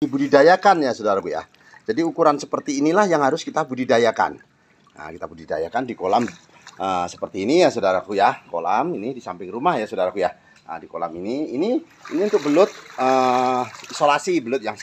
dibudidayakan ya saudaraku ya. Jadi ukuran seperti inilah yang harus kita budidayakan. Nah, kita budidayakan di kolam uh, seperti ini ya saudaraku ya. Kolam ini di samping rumah ya saudaraku ya. Nah, di kolam ini ini ini untuk belut uh, isolasi belut yang